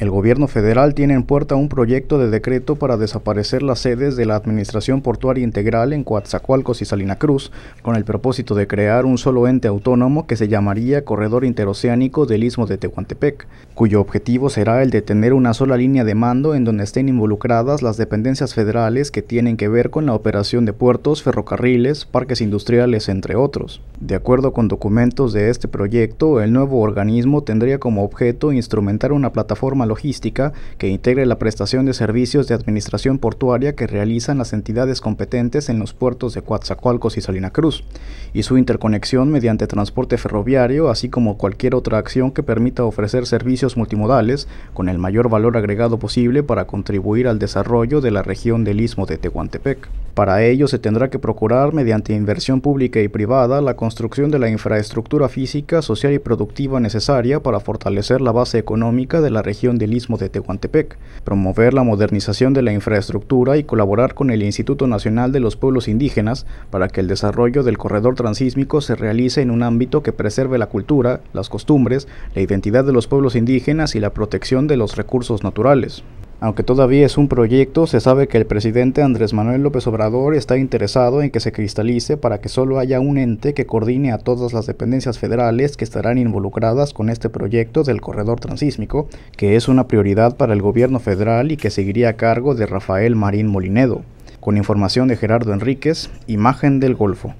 El gobierno federal tiene en puerta un proyecto de decreto para desaparecer las sedes de la Administración Portuaria Integral en Coatzacoalcos y Salina Cruz, con el propósito de crear un solo ente autónomo que se llamaría Corredor Interoceánico del Istmo de Tehuantepec, cuyo objetivo será el de tener una sola línea de mando en donde estén involucradas las dependencias federales que tienen que ver con la operación de puertos, ferrocarriles, parques industriales, entre otros. De acuerdo con documentos de este proyecto, el nuevo organismo tendría como objeto instrumentar una plataforma logística que integre la prestación de servicios de administración portuaria que realizan las entidades competentes en los puertos de Coatzacoalcos y Salina Cruz, y su interconexión mediante transporte ferroviario, así como cualquier otra acción que permita ofrecer servicios multimodales con el mayor valor agregado posible para contribuir al desarrollo de la región del Istmo de Tehuantepec. Para ello se tendrá que procurar, mediante inversión pública y privada, la construcción de la infraestructura física, social y productiva necesaria para fortalecer la base económica de la región del Istmo de Tehuantepec, promover la modernización de la infraestructura y colaborar con el Instituto Nacional de los Pueblos Indígenas para que el desarrollo del corredor transísmico se realice en un ámbito que preserve la cultura, las costumbres, la identidad de los pueblos indígenas y la protección de los recursos naturales. Aunque todavía es un proyecto, se sabe que el presidente Andrés Manuel López Obrador está interesado en que se cristalice para que solo haya un ente que coordine a todas las dependencias federales que estarán involucradas con este proyecto del corredor transísmico, que es una prioridad para el gobierno federal y que seguiría a cargo de Rafael Marín Molinedo. Con información de Gerardo Enríquez, Imagen del Golfo.